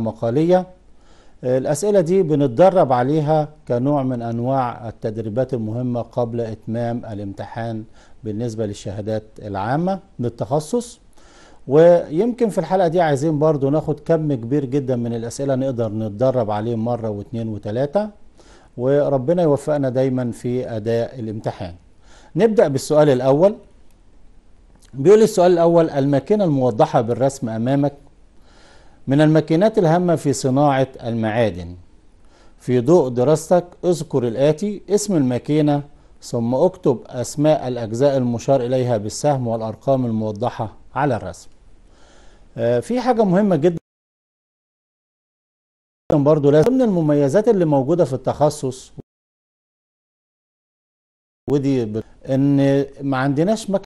مقالية آه، الأسئلة دي بنتدرب عليها كنوع من أنواع التدريبات المهمة قبل إتمام الامتحان بالنسبة للشهادات العامة للتخصص ويمكن في الحلقة دي عايزين برضو ناخد كم كبير جدا من الأسئلة نقدر نتدرب عليه مرة واثنين وثلاثة وربنا يوفقنا دايما في أداء الامتحان نبدأ بالسؤال الأول بيقول السؤال الأول الماكينة الموضحة بالرسم أمامك من الماكينات الهامة في صناعة المعادن في ضوء دراستك اذكر الآتي اسم الماكينة ثم اكتب أسماء الأجزاء المشار إليها بالسهم والأرقام الموضحة على الرسم آه، في حاجة مهمة جدا برضو لازم ضمن المميزات اللي موجودة في التخصص ودي ب... ان ما عندناش مكنه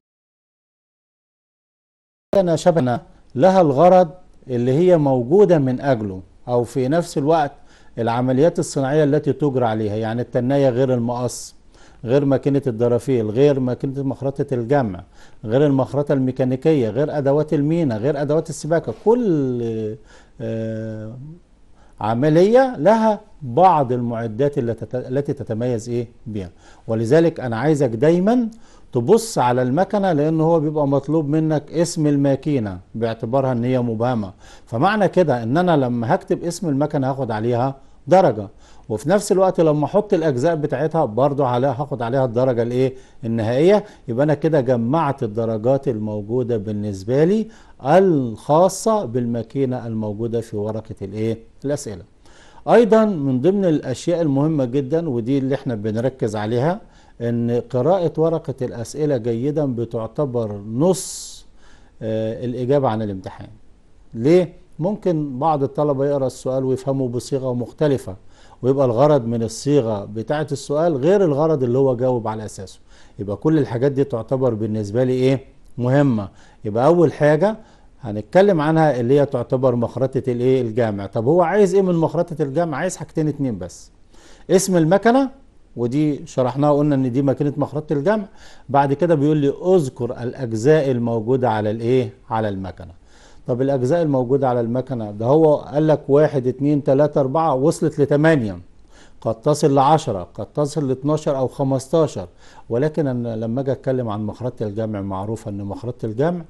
شبهنا لها الغرض اللي هي موجودة من أجله أو في نفس الوقت العمليات الصناعية التي تجرى عليها يعني التناية غير المقص غير ماكينة الدرافيل غير ماكينة مخرطة الجمع غير المخرطة الميكانيكية غير أدوات المينا غير أدوات السباكة كل آه، عملية لها بعض المعدات التي تتميز إيه بها ولذلك أنا عايزك دايما تبص على المكنة لأن هو بيبقى مطلوب منك اسم الماكينة باعتبارها أن هي مبهمة فمعنى كده أن أنا لما هكتب اسم المكنة هاخد عليها درجة وفي نفس الوقت لما احط الاجزاء بتاعتها برضو عليها هاخد عليها الدرجه الايه النهائيه يبقى انا كده جمعت الدرجات الموجوده بالنسبه لي الخاصه بالماكينه الموجوده في ورقه الايه الاسئله ايضا من ضمن الاشياء المهمه جدا ودي اللي احنا بنركز عليها ان قراءة ورقة الاسئلة جيدا بتعتبر نص آه، الاجابة عن الامتحان ليه؟ ممكن بعض الطلبة يقرأ السؤال ويفهمه بصيغة مختلفة ويبقى الغرض من الصيغة بتاعة السؤال غير الغرض اللي هو جاوب على اساسه يبقى كل الحاجات دي تعتبر بالنسبة لي ايه؟ مهمة يبقى اول حاجة هنتكلم عنها اللي هي تعتبر مخرطة الايه الجامع طب هو عايز ايه من مخرطة الجامع عايز حاجتين اتنين بس اسم المكنة ودي شرحناها وقلنا ان دي ماكينه مخرطه الجمع بعد كده بيقول لي اذكر الاجزاء الموجوده على الايه على المكنه طب الاجزاء الموجوده على المكنه ده هو قال لك 1 2 3 4 وصلت ل 8 قد تصل ل 10 قد تصل ل 12 او 15 ولكن انا لما اجي اتكلم عن مخرطه الجمع معروفه ان مخرطه الجمع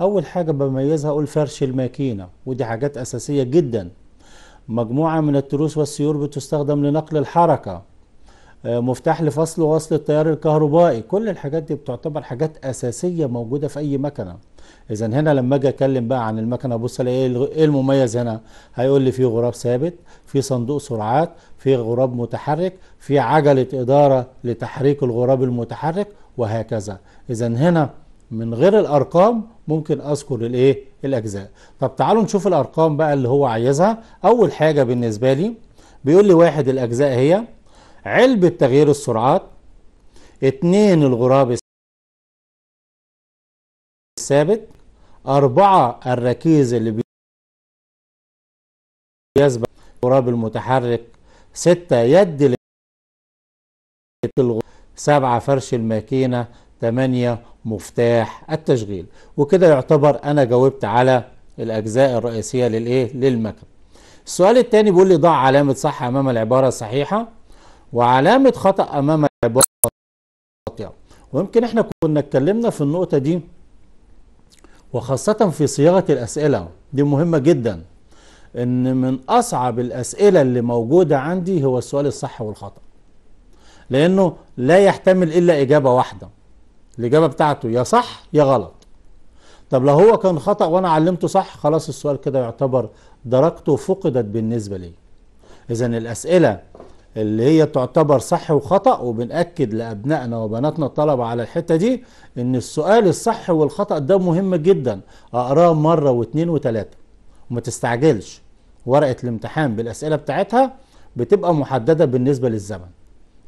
اول حاجه بميزها اقول فرش الماكينه ودي حاجات اساسيه جدا مجموعه من التروس والسيور بتستخدم لنقل الحركه آه، مفتاح لفصل وصل التيار الكهربائي كل الحاجات دي بتعتبر حاجات اساسيه موجوده في اي مكنه اذا هنا لما اجي اتكلم بقى عن المكنه ابص الاقي إيه, ايه المميز هنا هيقول لي في غراب ثابت في صندوق سرعات في غراب متحرك في عجله اداره لتحريك الغراب المتحرك وهكذا اذا هنا من غير الارقام ممكن اذكر الايه الاجزاء طب تعالوا نشوف الارقام بقى اللي هو عايزها اول حاجه بالنسبه لي بيقول لي واحد الاجزاء هي علبة تغيير السرعات اتنين الغراب الثابت أربعة الركيز اللي بيسبق الغراب المتحرك ستة يد سبعة فرش الماكينة تمانية مفتاح التشغيل وكده يعتبر أنا جاوبت على الأجزاء الرئيسية للإيه؟ للمكن السؤال التاني بيقول لي ضع علامة صح أمام العبارة الصحيحة وعلامه خطا امام عباره ويمكن احنا كنا اتكلمنا في النقطه دي وخاصه في صياغه الاسئله دي مهمه جدا ان من اصعب الاسئله اللي موجوده عندي هو السؤال الصح والخطا لانه لا يحتمل الا اجابه واحده الاجابه بتاعته يا صح يا غلط طب لو هو كان خطا وانا علمته صح خلاص السؤال كده يعتبر درجته فقدت بالنسبه لي اذا الاسئله اللي هي تعتبر صح وخطأ وبنأكد لأبنائنا وبناتنا الطلبة على الحتة دي إن السؤال الصح والخطأ ده مهم جدا أقراه مرة واتنين وتلاتة وما تستعجلش ورقة الامتحان بالأسئلة بتاعتها بتبقى محددة بالنسبة للزمن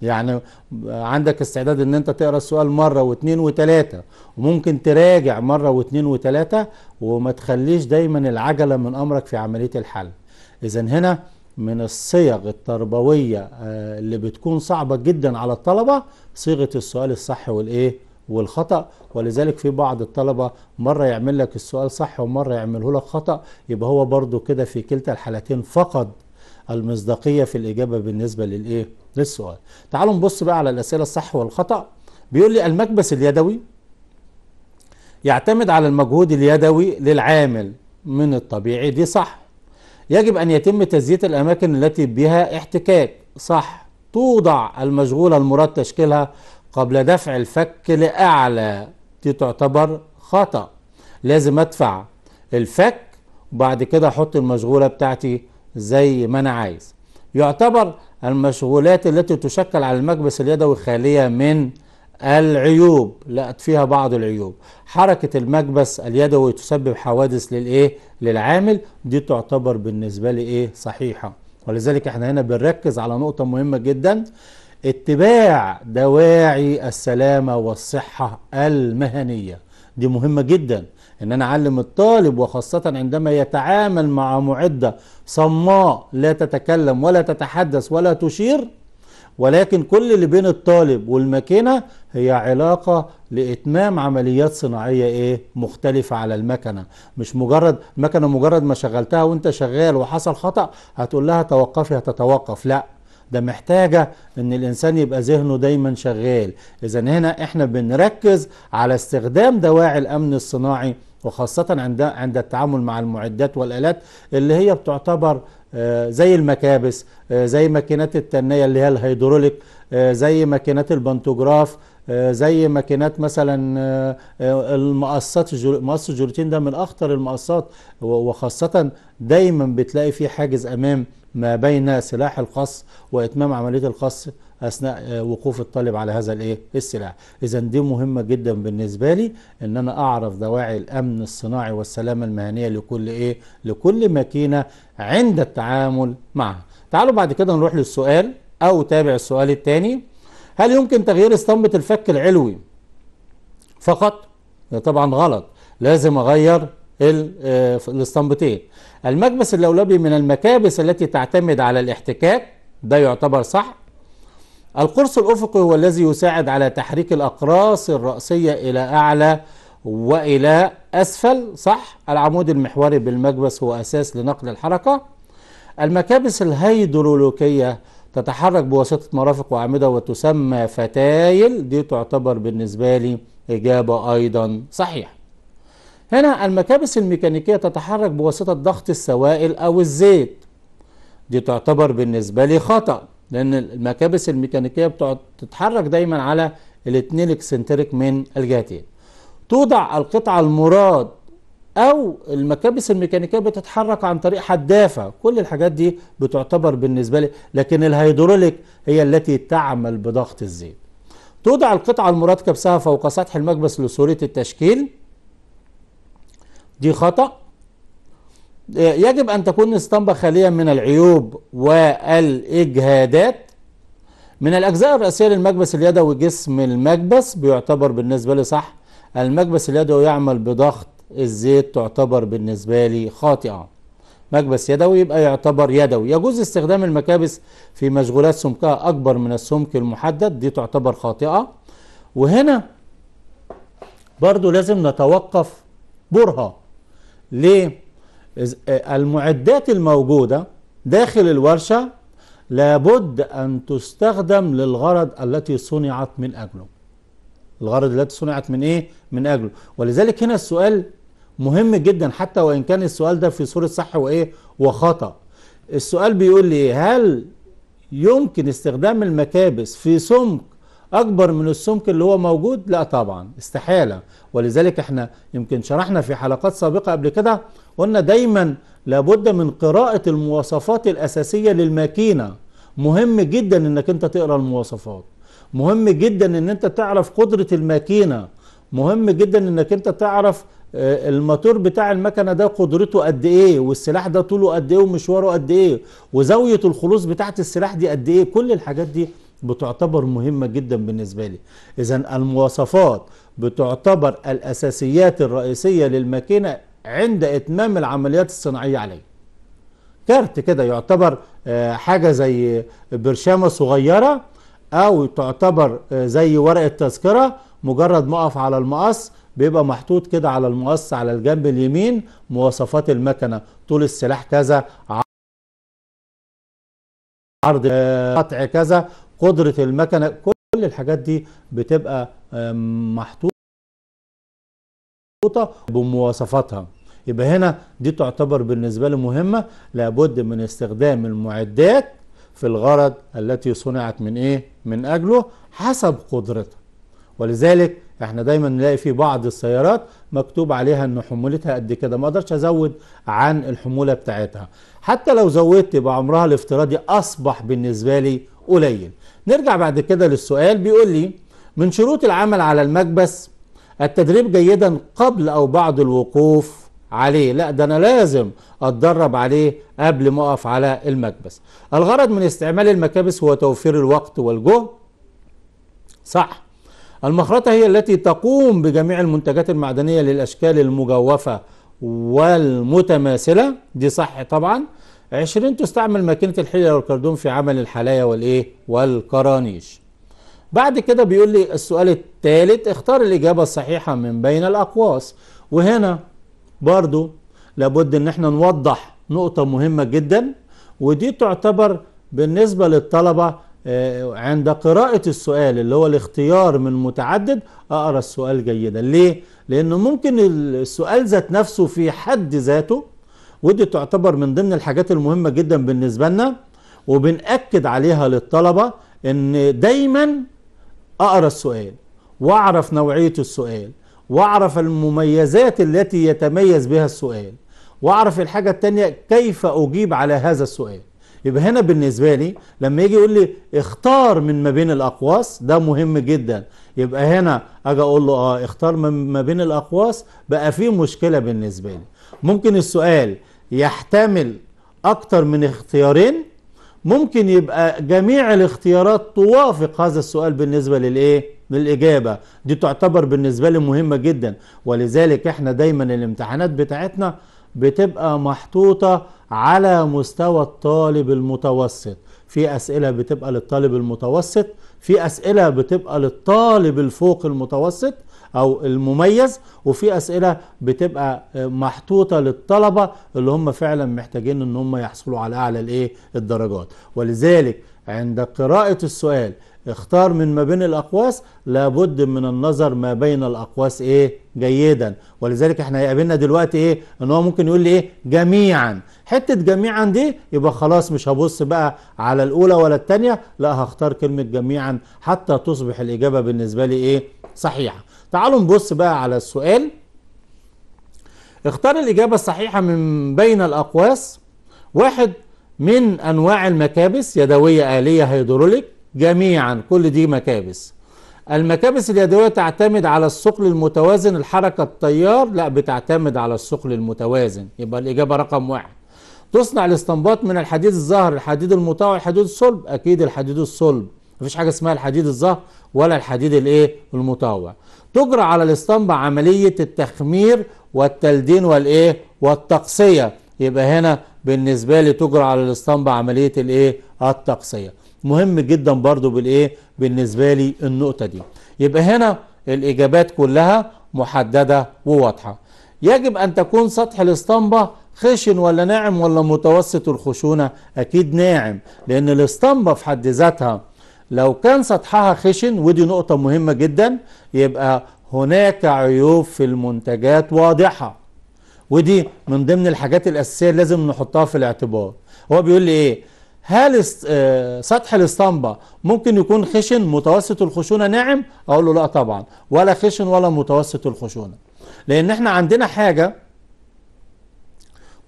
يعني عندك استعداد ان انت تقرا السؤال مره واثنين وثلاثه وممكن تراجع مره واثنين وثلاثه وما تخليش دايما العجله من امرك في عمليه الحل اذا هنا من الصيغ التربوية آه، اللي بتكون صعبة جدا على الطلبة صيغة السؤال الصح والإيه والخطأ ولذلك في بعض الطلبة مرة يعمل لك السؤال صح ومرة يعمله لك خطأ يبقى هو برضو كده في كلتا الحالتين فقد المصداقية في الإجابة بالنسبة للإيه للسؤال تعالوا نبص بقى على الأسئلة الصح والخطأ بيقول لي المكبس اليدوي يعتمد على المجهود اليدوي للعامل من الطبيعي دي صح يجب أن يتم تزييت الأماكن التي بها احتكاك صح توضع المشغولة المراد تشكيلها قبل دفع الفك لأعلى دي تعتبر خطأ لازم أدفع الفك وبعد كده أحط المشغولة بتاعتي زي ما أنا عايز يعتبر المشغولات التي تشكل على المكبس اليدوي خالية من العيوب لقت فيها بعض العيوب حركة المكبس اليدوي تسبب حوادث للإيه؟ للعامل دي تعتبر بالنسبة لي إيه؟ صحيحة ولذلك احنا هنا بنركز على نقطة مهمة جدا اتباع دواعي السلامة والصحة المهنية دي مهمة جدا ان انا اعلم الطالب وخاصة عندما يتعامل مع معدة صماء لا تتكلم ولا تتحدث ولا تشير ولكن كل اللي بين الطالب والماكينة هي علاقة لإتمام عمليات صناعية إيه مختلفة على المكنة مش مجرد مكنة مجرد ما شغلتها وانت شغال وحصل خطأ هتقول لها توقفي هتتوقف لا ده محتاجة ان الانسان يبقى ذهنه دايما شغال اذا هنا احنا بنركز على استخدام دواعي الامن الصناعي وخاصة عند عند التعامل مع المعدات والآلات اللي هي بتعتبر آه، زي المكابس آه، زي ماكينات التنية اللي هي الهيدروليك آه، زي ماكينات البنتوجراف زي ماكينات مثلا المقصات مقص الجلوتين ده من اخطر المقصات وخاصة دايما بتلاقي في حاجز امام ما بين سلاح القص واتمام عمليه القص اثناء آه، وقوف الطالب على هذا الايه السلاح اذا دي مهمه جدا بالنسبه لي ان انا اعرف دواعي الامن الصناعي والسلامه المهنيه لكل ايه لكل ماكينه عند التعامل معها تعالوا بعد كده نروح للسؤال او تابع السؤال الثاني هل يمكن تغيير اسطمبه الفك العلوي فقط طبعا غلط لازم اغير آه، الاسطمبتين المكبس اللولبي من المكابس التي تعتمد على الاحتكاك ده يعتبر صح القرص الأفقي هو الذي يساعد على تحريك الأقراص الرأسية إلى أعلى وإلى أسفل صح العمود المحوري بالمكبس هو أساس لنقل الحركة المكابس الهيدرولوكية تتحرك بواسطة مرافق وأعمدة وتسمى فتايل دي تعتبر بالنسبة لي إجابة أيضا صحيحة هنا المكابس الميكانيكية تتحرك بواسطة ضغط السوائل أو الزيت دي تعتبر بالنسبة لي خطأ لأن المكابس الميكانيكية بتتحرك دايما على الاتنين اكسنتريك من الجهتين توضع القطعة المراد أو المكابس الميكانيكية بتتحرك عن طريق حدافة كل الحاجات دي بتعتبر بالنسبة لي لكن الهيدروليك هي التي تعمل بضغط الزيت توضع القطعة المراد كبسها فوق سطح المكبس لصورة التشكيل دي خطأ آه، يجب أن تكون الاسطمبة خالية من العيوب والإجهادات من الأجزاء الرئيسية للمكبس اليدوي جسم المكبس بيعتبر بالنسبة لي صح المكبس اليدوي يعمل بضغط الزيت تعتبر بالنسبة لي خاطئة مكبس يدوي يبقى يعتبر يدوي يجوز استخدام المكابس في مشغولات سمكها أكبر من السمك المحدد دي تعتبر خاطئة وهنا برضو لازم نتوقف برهة ليه؟ آه، المعدات الموجودة داخل الورشة لابد أن تستخدم للغرض التي صنعت من أجله الغرض التي صنعت من إيه؟ من أجله ولذلك هنا السؤال مهم جدا حتى وإن كان السؤال ده في صورة صح وإيه؟ وخطأ السؤال بيقول لي هل يمكن استخدام المكابس في سمك اكبر من السمك اللي هو موجود لا طبعا استحاله ولذلك احنا يمكن شرحنا في حلقات سابقه قبل كده قلنا دايما لابد من قراءه المواصفات الاساسيه للماكينه مهم جدا انك انت تقرا المواصفات مهم جدا ان انت تعرف قدره الماكينه مهم جدا انك انت تعرف آه، الماتور بتاع المكنه ده قدرته قد ايه والسلاح ده طوله قد ايه ومشواره قد ايه وزاويه الخلوص بتاعت السلاح دي قد ايه كل الحاجات دي بتعتبر مهمة جدا بالنسبة لي إذا المواصفات بتعتبر الأساسيات الرئيسية للماكينة عند إتمام العمليات الصناعية عليه كارت كده يعتبر آه، حاجة زي برشامة صغيرة أو تعتبر آه، زي ورقة تذكرة مجرد ما أقف على المقص بيبقى محطوط كده على المقص على الجنب اليمين مواصفات المكنة طول السلاح كذا عرض آه، قطع كذا قدرة المكنة كل الحاجات دي بتبقى محطوطة بمواصفاتها يبقى هنا دي تعتبر بالنسبة لي مهمة لابد من استخدام المعدات في الغرض التي صنعت من ايه من اجله حسب قدرتها ولذلك احنا دايما نلاقي في بعض السيارات مكتوب عليها ان حمولتها قد كده ما اقدرش ازود عن الحموله بتاعتها حتى لو زودت يبقى عمرها الافتراضي اصبح بالنسبه لي قليل نرجع بعد كده للسؤال بيقول لي من شروط العمل على المكبس التدريب جيدا قبل او بعد الوقوف عليه لا ده انا لازم اتدرب عليه قبل ما اقف على المكبس الغرض من استعمال المكابس هو توفير الوقت والجهد صح المخرطة هي التي تقوم بجميع المنتجات المعدنية للأشكال المجوفة والمتماثلة دي صح طبعا 20 تستعمل ماكينة الحلية والكردون في عمل الحلايا والإيه والكرانيش بعد كده بيقول لي السؤال الثالث اختار الإجابة الصحيحة من بين الأقواس وهنا برضو لابد ان احنا نوضح نقطة مهمة جدا ودي تعتبر بالنسبة للطلبة آه، عند قراءة السؤال اللي هو الاختيار من متعدد اقرا السؤال جيدا ليه؟ لأنه ممكن السؤال ذات نفسه في حد ذاته ودي تعتبر من ضمن الحاجات المهمة جدا بالنسبة لنا وبنأكد عليها للطلبة ان دايما اقرا السؤال واعرف نوعية السؤال واعرف المميزات التي يتميز بها السؤال واعرف الحاجة التانية كيف اجيب على هذا السؤال يبقى هنا بالنسبة لي لما يجي يقول لي اختار من ما بين الأقواس ده مهم جدا يبقى هنا أجي أقول له آه اختار من ما بين الأقواس بقى في مشكلة بالنسبة لي ممكن السؤال يحتمل أكتر من اختيارين ممكن يبقى جميع الاختيارات توافق هذا السؤال بالنسبة للإيه؟ للإجابة دي تعتبر بالنسبة لي مهمة جدا ولذلك احنا دايما الامتحانات بتاعتنا بتبقى محطوطة على مستوى الطالب المتوسط في أسئلة بتبقى للطالب المتوسط في أسئلة بتبقى للطالب الفوق المتوسط او المميز وفي اسئله بتبقى آه، محطوطه للطلبه اللي هم فعلا محتاجين ان هم يحصلوا على اعلى الايه الدرجات ولذلك عند قراءه السؤال اختار من ما بين الاقواس لابد من النظر ما بين الاقواس ايه جيدا ولذلك احنا هيقابلنا دلوقتي ايه ان هو ممكن يقول لي ايه جميعا حته جميعا دي يبقى خلاص مش هبص بقى على الاولى ولا الثانيه لا هختار كلمه جميعا حتى تصبح الاجابه بالنسبه لي ايه صحيحه تعالوا نبص بقى على السؤال اختار الإجابة الصحيحة من بين الأقواس واحد من أنواع المكابس يدوية آلية هيدروليك جميعا كل دي مكابس المكابس اليدوية تعتمد على الثقل المتوازن الحركة التيار لا بتعتمد على الثقل المتوازن يبقى الإجابة رقم واحد تصنع الاستنباط من الحديد الظهر الحديد المطاوع الحديد الصلب أكيد الحديد الصلب مفيش حاجة اسمها الحديد الظهر ولا الحديد الايه المطاوع تجرى على الاسطمبة عملية التخمير والتلدين والايه والتقصية يبقى هنا بالنسبة لي تجرى على الاسطمبة عملية الايه التقصية مهم جدا برضو بالايه بالنسبة لي النقطة دي يبقى هنا الاجابات كلها محددة وواضحة يجب ان تكون سطح الاسطمبة خشن ولا ناعم ولا متوسط الخشونة اكيد ناعم لان الاسطمبة في حد ذاتها لو كان سطحها خشن ودي نقطة مهمة جدا يبقى هناك عيوب في المنتجات واضحة ودي من ضمن الحاجات الأساسية لازم نحطها في الاعتبار هو بيقول لي إيه هل آه، سطح الاسطمبة ممكن يكون خشن متوسط الخشونة ناعم أقول له لا طبعا ولا خشن ولا متوسط الخشونة لأن احنا عندنا حاجة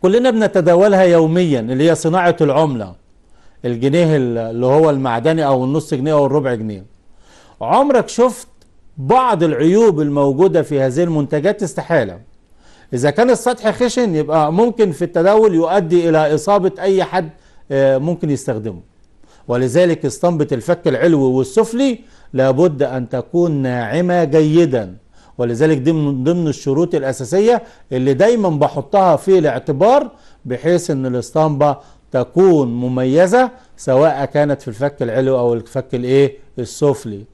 كلنا بنتداولها يوميا اللي هي صناعة العملة الجنيه اللي هو المعدني او النص جنيه او الربع جنيه عمرك شفت بعض العيوب الموجودة في هذه المنتجات استحالة إذا كان السطح خشن يبقى ممكن في التداول يؤدي إلى إصابة أي حد آه، ممكن يستخدمه ولذلك اسطمبة الفك العلوي والسفلي لابد أن تكون ناعمة جيدا ولذلك دي من ضمن الشروط الأساسية اللي دايما بحطها في الاعتبار بحيث أن الاسطمبة تكون مميزة سواء كانت في الفك العلوي أو الفك الإيه السفلي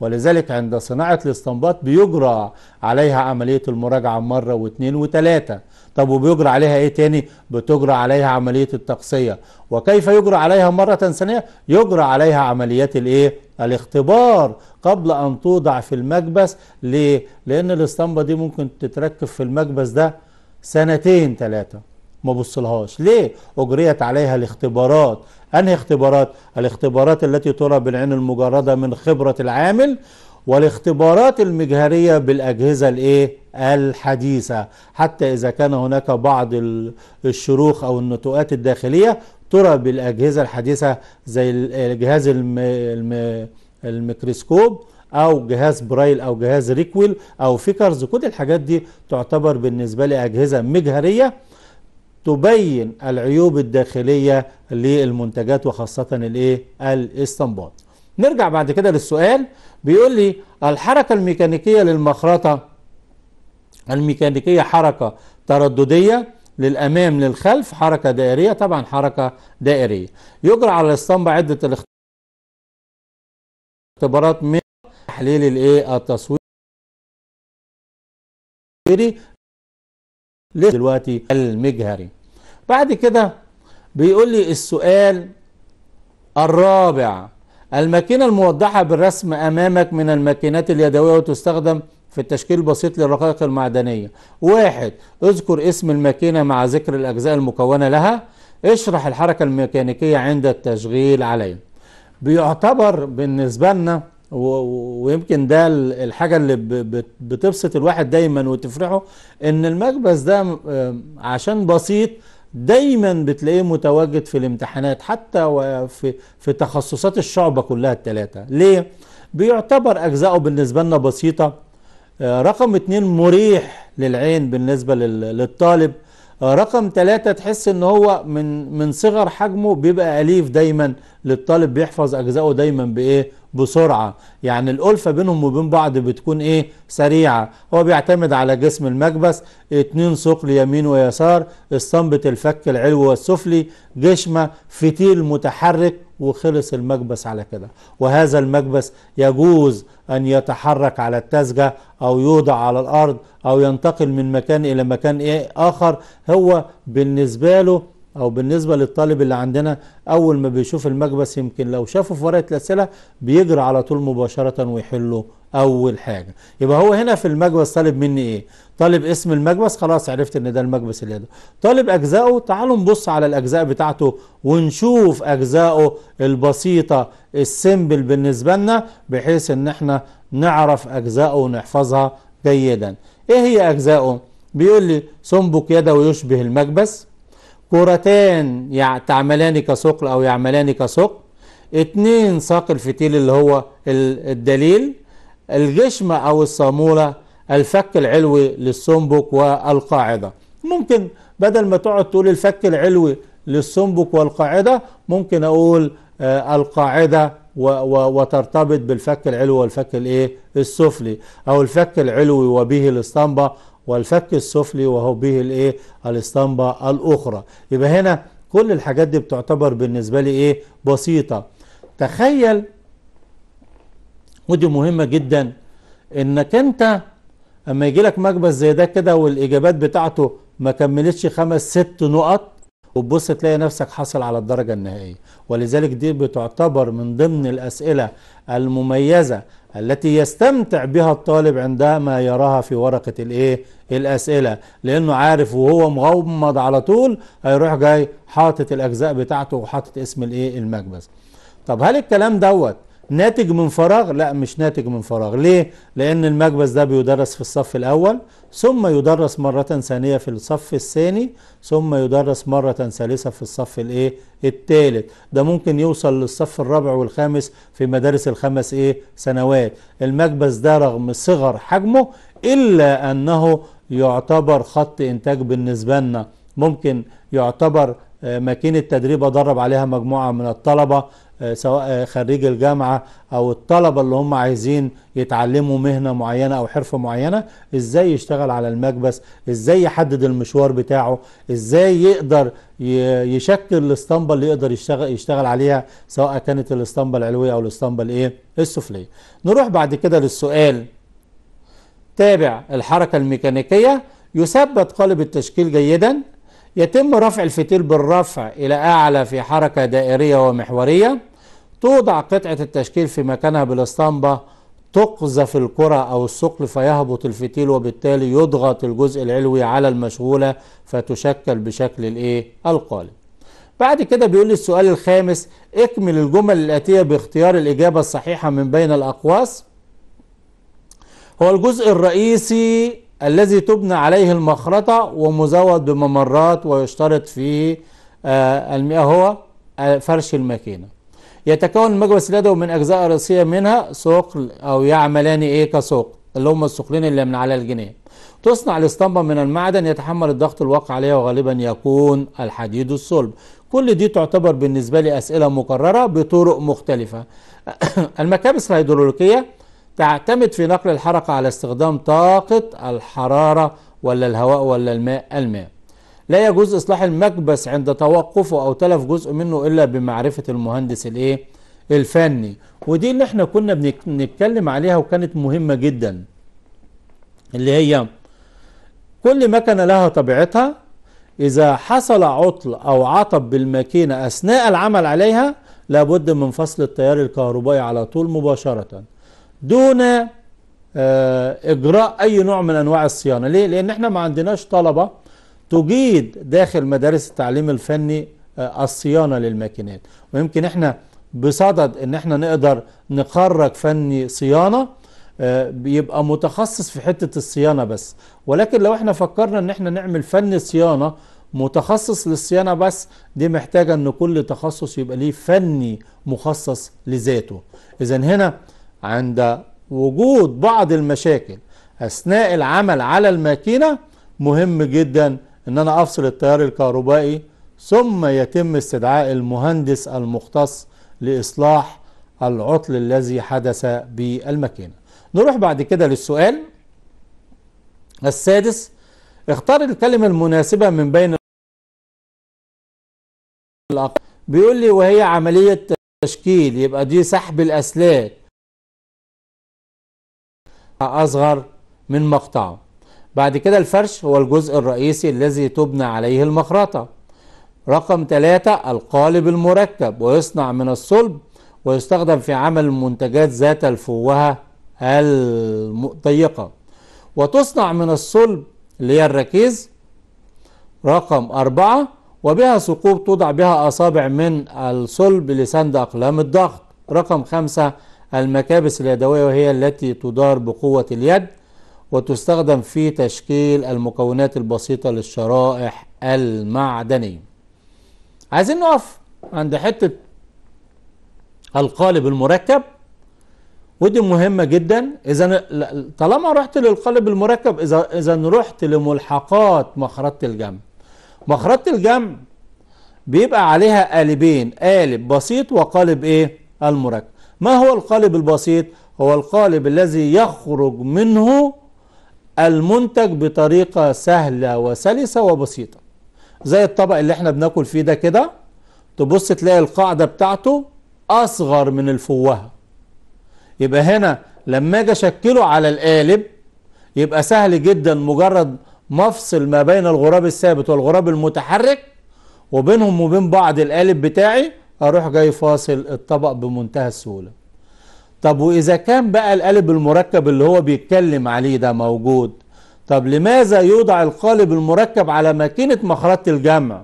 ولذلك عند صناعة الاستنباط بيجرى عليها عملية المراجعة مرة واثنين وثلاثة طب وبيجرى عليها ايه تاني بتجرى عليها عملية التقصية وكيف يجرى عليها مرة ثانية يجرى عليها عمليات الايه الاختبار قبل ان توضع في المكبس ليه لان الاسطمبة دي ممكن تتركب في المكبس ده سنتين ثلاثة ما بصلهاش ليه اجريت عليها الاختبارات انهي اختبارات الاختبارات التي ترى بالعين المجرده من خبره العامل والاختبارات المجهريه بالاجهزه الايه الحديثه حتى اذا كان هناك بعض الشروخ او النتوءات الداخليه ترى بالاجهزه الحديثه زي جهاز الميكروسكوب او جهاز برايل او جهاز ريكويل او فيكرز كل الحاجات دي تعتبر بالنسبه لي اجهزه مجهريه تبين العيوب الداخلية للمنتجات وخاصة الايه الاستنباط نرجع بعد كده للسؤال بيقول لي الحركة الميكانيكية للمخرطة الميكانيكية حركة ترددية للأمام للخلف حركة دائرية طبعا حركة دائرية يجرى على الاسطمبة عدة الاختبارات من تحليل الايه التصوير دلوقتي المجهري بعد كده بيقول لي السؤال الرابع الماكينة الموضحة بالرسم أمامك من الماكينات اليدوية وتستخدم في التشكيل البسيط للرقائق المعدنية واحد اذكر اسم الماكينة مع ذكر الأجزاء المكونة لها اشرح الحركة الميكانيكية عند التشغيل عليها بيعتبر بالنسبة لنا ويمكن ده الحاجة اللي بتبسط الواحد دايما وتفرحه ان المكبس ده عشان بسيط دايما بتلاقيه متواجد في الامتحانات حتى وفي في تخصصات الشعبة كلها الثلاثة ليه؟ بيعتبر اجزائه بالنسبة لنا بسيطة آه، رقم اتنين مريح للعين بالنسبة للطالب رقم ثلاثة تحس ان هو من من صغر حجمه بيبقى أليف دايما للطالب بيحفظ أجزائه دايما بإيه بسرعة يعني الألفة بينهم وبين بعض بتكون إيه سريعة هو بيعتمد على جسم المكبس اتنين ثقل يمين ويسار استنبط الفك العلوي والسفلي جشمة فتيل متحرك وخلص المكبس على كده وهذا المكبس يجوز أن يتحرك على التسجة أو يوضع على الأرض أو ينتقل من مكان إلى مكان إيه آخر هو بالنسبة له او بالنسبه للطالب اللي عندنا اول ما بيشوف المكبس يمكن لو شافه في ورقه الاسئله بيجري على طول مباشره ويحله اول حاجه يبقى هو هنا في المكبس طالب مني ايه طالب اسم المكبس خلاص عرفت ان ده المكبس اللي ده طالب اجزائه تعالوا نبص على الاجزاء بتاعته ونشوف اجزائه البسيطه السيمبل بالنسبه لنا بحيث ان احنا نعرف اجزائه ونحفظها جيدا ايه هي اجزائه بيقول لي سنبك يده ويشبه المكبس كرتان تعملان كثقل او يعملان كثقل اتنين ساق الفتيل اللي هو الدليل الجشم او الصامولة الفك العلوي للسنبك والقاعدة ممكن بدل ما تقعد تقول الفك العلوي للسنبك والقاعدة ممكن اقول آه القاعدة و و وترتبط بالفك العلوي والفك الايه السفلي او الفك العلوي وبه الاسطمبة والفك السفلي وهو به الايه الاسطمبة الاخرى يبقى هنا كل الحاجات دي بتعتبر بالنسبة لي ايه بسيطة تخيل ودي مهمة جدا انك انت اما يجي لك مكبس زي ده كده والاجابات بتاعته ما كملتش خمس ست نقط وتبص تلاقي نفسك حاصل على الدرجة النهائية ولذلك دي بتعتبر من ضمن الأسئلة المميزة التي يستمتع بها الطالب عندما يراها في ورقة الايه الأسئلة لأنه عارف وهو مغمض على طول هيروح جاي حاطط الأجزاء بتاعته وحاطط اسم الايه المكبس طب هل الكلام دوت ناتج من فراغ لا مش ناتج من فراغ ليه لان المكبس ده بيدرس في الصف الاول ثم يدرس مرة ثانية في الصف الثاني ثم يدرس مرة ثالثة في الصف الايه الثالث ده ممكن يوصل للصف الرابع والخامس في مدارس الخمس ايه سنوات المكبس ده رغم صغر حجمه الا انه يعتبر خط انتاج بالنسبة لنا ممكن يعتبر آه، ماكينة تدريب أدرب عليها مجموعة من الطلبة آه، سواء آه، خريج الجامعة أو الطلبة اللي هم عايزين يتعلموا مهنة معينة أو حرفة معينة إزاي يشتغل على المكبس إزاي يحدد المشوار بتاعه إزاي يقدر يشكل الاسطمبة اللي يقدر يشتغل, يشتغل عليها سواء كانت الاسطمبة العلوية أو الاسطمبة الإيه السفلية نروح بعد كده للسؤال تابع الحركة الميكانيكية يثبت قالب التشكيل جيدا يتم رفع الفتيل بالرفع إلى أعلى في حركة دائرية ومحورية توضع قطعة التشكيل في مكانها بالاسطمبة تقذف الكرة أو الثقل فيهبط الفتيل وبالتالي يضغط الجزء العلوي على المشغولة فتشكل بشكل الإيه؟ القالب بعد كده بيقول لي السؤال الخامس اكمل الجمل الآتية باختيار الإجابة الصحيحة من بين الأقواس هو الجزء الرئيسي الذي تبنى عليه المخرطة ومزود بممرات ويشترط فيه آه، المئة هو آه، فرش الماكينة يتكون المجلس اليدوي من أجزاء رئيسية منها ثقل أو يعملان إيه كثقل اللي هم الثقلين اللي من على الجنيه تصنع الاسطمبة من المعدن يتحمل الضغط الواقع عليها وغالبا يكون الحديد الصلب كل دي تعتبر بالنسبة لي أسئلة مكررة بطرق مختلفة المكابس الهيدروليكية تعتمد في نقل الحركة على استخدام طاقة الحرارة ولا الهواء ولا الماء الماء لا يجوز إصلاح المكبس عند توقفه أو تلف جزء منه إلا بمعرفة المهندس الإيه الفني ودي اللي احنا كنا بنتكلم عليها وكانت مهمة جدا اللي هي كل مكنة لها طبيعتها إذا حصل عطل أو عطب بالماكينة أثناء العمل عليها لابد من فصل التيار الكهربائي على طول مباشرةً دون آه، إجراء أي نوع من أنواع الصيانة ليه؟ لأن احنا ما عندناش طلبة تجيد داخل مدارس التعليم الفني آه، الصيانة للماكينات ويمكن احنا بصدد ان احنا نقدر نخرج فني صيانة بيبقى آه، متخصص في حتة الصيانة بس ولكن لو احنا فكرنا ان احنا نعمل فن صيانة متخصص للصيانة بس دي محتاجة ان كل تخصص يبقى ليه فني مخصص لذاته اذا هنا عند وجود بعض المشاكل اثناء العمل على الماكينه مهم جدا ان انا افصل التيار الكهربائي ثم يتم استدعاء المهندس المختص لاصلاح العطل الذي حدث بالماكينه نروح بعد كده للسؤال السادس اختار الكلمه المناسبه من بين بيقول لي وهي عمليه تشكيل يبقى دي سحب الاسلاك أصغر من مقطعه بعد كده الفرش هو الجزء الرئيسي الذي تبنى عليه المخرطة رقم ثلاثة القالب المركب ويصنع من الصلب ويستخدم في عمل المنتجات ذات الفوهة الضيقة وتصنع من الصلب اللي هي الركيز رقم أربعة وبها ثقوب توضع بها أصابع من الصلب لسند أقلام الضغط رقم خمسة المكابس اليدوية وهي التي تدار بقوة اليد وتستخدم في تشكيل المكونات البسيطة للشرائح المعدنية عايزين نقف عند حتة القالب المركب ودي مهمة جدا إذا طالما رحت للقالب المركب إذا إذا رحت لملحقات مخرطة الجمع مخرطة الجمع بيبقى عليها قالبين قالب بسيط وقالب إيه المركب ما هو القالب البسيط هو القالب الذي يخرج منه المنتج بطريقة سهلة وسلسة وبسيطة زي الطبق اللي احنا بناكل فيه ده كده تبص تلاقي القاعدة بتاعته أصغر من الفوهة يبقى هنا لما اجي اشكله على القالب يبقى سهل جدا مجرد مفصل ما بين الغراب الثابت والغراب المتحرك وبينهم وبين بعض القالب بتاعي اروح جاي فاصل الطبق بمنتهى السهوله طب واذا كان بقى القالب المركب اللي هو بيتكلم عليه ده موجود طب لماذا يوضع القالب المركب على ماكينه مخرطه الجمع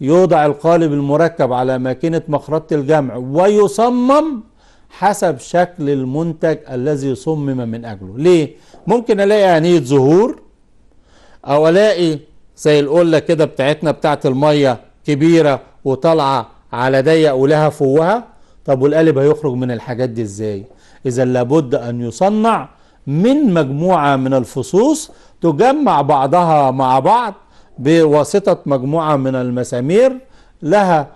يوضع القالب المركب على ماكينه مخرطه الجمع ويصمم حسب شكل المنتج الذي صمم من اجله ليه ممكن الاقي انيه ظهور او الاقي زي القله كده بتاعتنا بتاعت الميه كبيره وطالعه على ضيق ولها فوهة طب والقالب هيخرج من الحاجات دي ازاي اذا لابد ان يصنع من مجموعة من الفصوص تجمع بعضها مع بعض بواسطة مجموعة من المسامير لها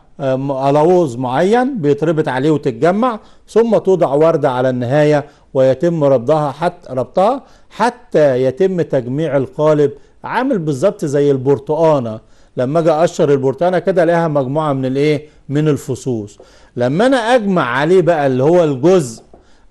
ألوز معين بيتربط عليه وتتجمع ثم توضع وردة على النهاية ويتم ربطها حتى ربطها حتى يتم تجميع القالب عامل بالظبط زي البرتقانة لما اجي اقشر البرتقانة كده الاقيها مجموعة من الايه من الفصوص لما انا اجمع عليه بقى اللي هو الجزء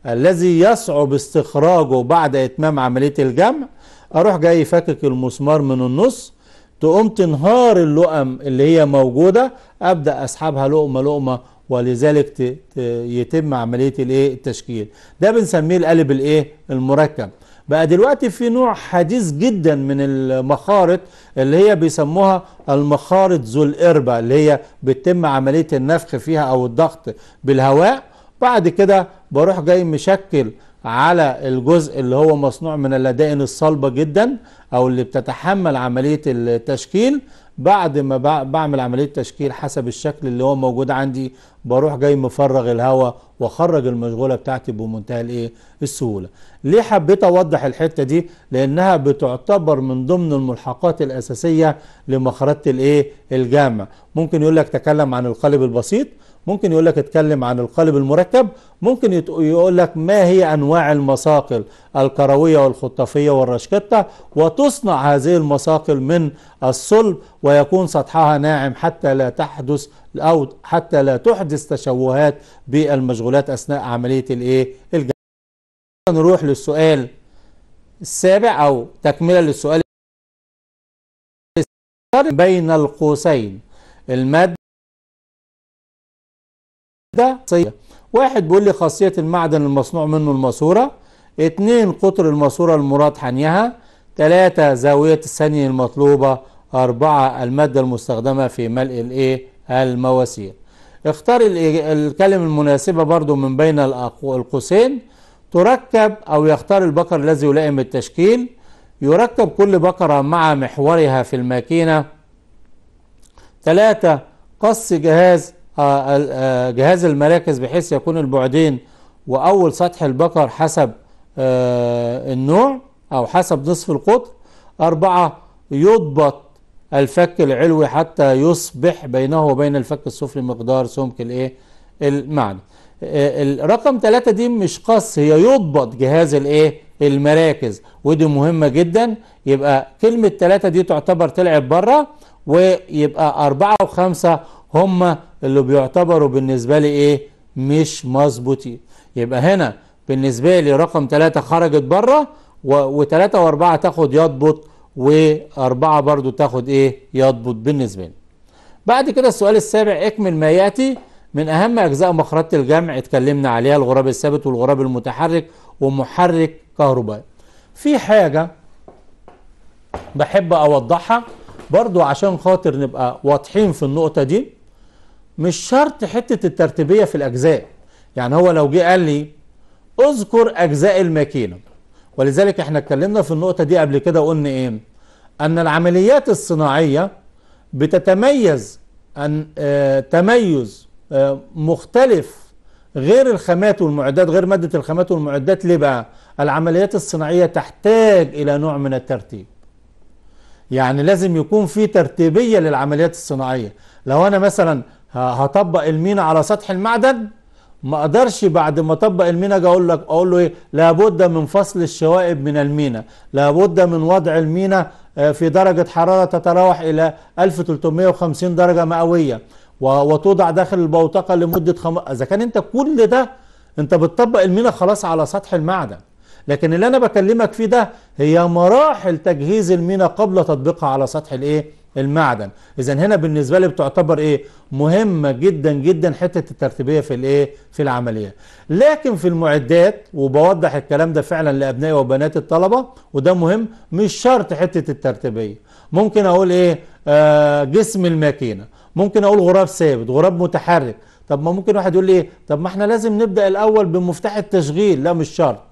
الذي يصعب استخراجه بعد اتمام عملية الجمع اروح جاي فكك المسمار من النص تقوم تنهار اللقم اللي هي موجودة ابدأ اسحبها لقمة لقمة ولذلك يتم عملية الايه التشكيل ده بنسميه القالب الايه المركب بقى دلوقتي في نوع حديث جدا من المخارط اللي هي بيسموها المخارط ذو القربة اللي هي بتتم عملية النفخ فيها أو الضغط بالهواء بعد كده بروح جاي مشكل على الجزء اللي هو مصنوع من اللدائن الصلبة جدا أو اللي بتتحمل عملية التشكيل بعد ما بعمل عملية تشكيل حسب الشكل اللي هو موجود عندي بروح جاي مفرغ الهواء واخرج المشغوله بتاعتي بمنتهى الايه السهوله ليه حبيت اوضح الحته دي لانها بتعتبر من ضمن الملحقات الاساسيه لمخرجه الايه الجامع ممكن يقول لك تكلم عن القالب البسيط ممكن يقول لك اتكلم عن القالب المركب ممكن يقول لك ما هي انواع المساقل الكرويه والخطافيه والرشكته وتصنع هذه المساقل من الصلب ويكون سطحها ناعم حتى لا تحدث او حتى لا تحدث تشوهات بالمشغولات اثناء عمليه الايه الجمع نروح للسؤال السابع او تكمله للسؤال بين القوسين الماده ده صيغة واحد بيقول لي خاصية المعدن المصنوع منه الماسورة اتنين قطر الماسورة المراد حنيها تلاتة زاوية الثانية المطلوبة أربعة المادة المستخدمة في ملء الإيه المواسير اختار الكلمة المناسبة برضو من بين القوسين تركب أو يختار البقر الذي يلائم التشكيل يركب كل بقرة مع محورها في الماكينة ثلاثة قص جهاز آه، آه، جهاز المراكز بحيث يكون البعدين وأول سطح البقر حسب آه، النوع أو حسب نصف القطر أربعة يضبط الفك العلوي حتى يصبح بينه وبين الفك السفلي مقدار سمك الايه المعنى الرقم ثلاثة دي مش قص هي يضبط جهاز الايه المراكز ودي مهمة جدا يبقى كلمة ثلاثة دي تعتبر تلعب بره ويبقى أربعة وخمسة هما اللي بيعتبروا بالنسبة لي ايه مش مظبوطين يبقى هنا بالنسبة لي رقم ثلاثة خرجت بره وثلاثة واربعة تاخد يضبط واربعة برضو تاخد ايه يضبط بالنسبة لي بعد كده السؤال السابع اكمل ما يأتي من أهم أجزاء مخرطة الجمع اتكلمنا عليها الغراب الثابت والغراب المتحرك ومحرك كهربائي في حاجة بحب أوضحها برضو عشان خاطر نبقى واضحين في النقطة دي مش شرط حتة الترتيبية في الأجزاء يعني هو لو جه قال لي اذكر أجزاء الماكينة ولذلك احنا اتكلمنا في النقطة دي قبل كده وقلنا ايه أن العمليات الصناعية بتتميز أن اه تميز اه مختلف غير الخامات والمعدات غير مادة الخامات والمعدات ليه بقى العمليات الصناعية تحتاج إلى نوع من الترتيب يعني لازم يكون في ترتيبية للعمليات الصناعية لو أنا مثلا هطبق المينا على سطح المعدن ما اقدرش بعد ما اطبق المينا اجي اقول لك اقول له ايه لابد من فصل الشوائب من المينا لابد من وضع المينا آه، في درجة حرارة تتراوح إلى 1350 درجة مئوية وتوضع داخل البوتقة لمدة خم... إذا كان أنت كل ده أنت بتطبق المينا خلاص على سطح المعدن لكن اللي أنا بكلمك فيه ده هي مراحل تجهيز المينا قبل تطبيقها على سطح الإيه؟ المعدن اذا هنا بالنسبه لي بتعتبر ايه مهمه جدا جدا حته الترتيبيه في الايه في العمليه لكن في المعدات وبوضح الكلام ده فعلا لابنائي وبنات الطلبه وده مهم مش شرط حته الترتيبيه ممكن اقول ايه آه جسم الماكينه ممكن اقول غراب ثابت غراب متحرك طب ما ممكن واحد يقول لي ايه طب ما احنا لازم نبدا الاول بمفتاح التشغيل لا مش شرط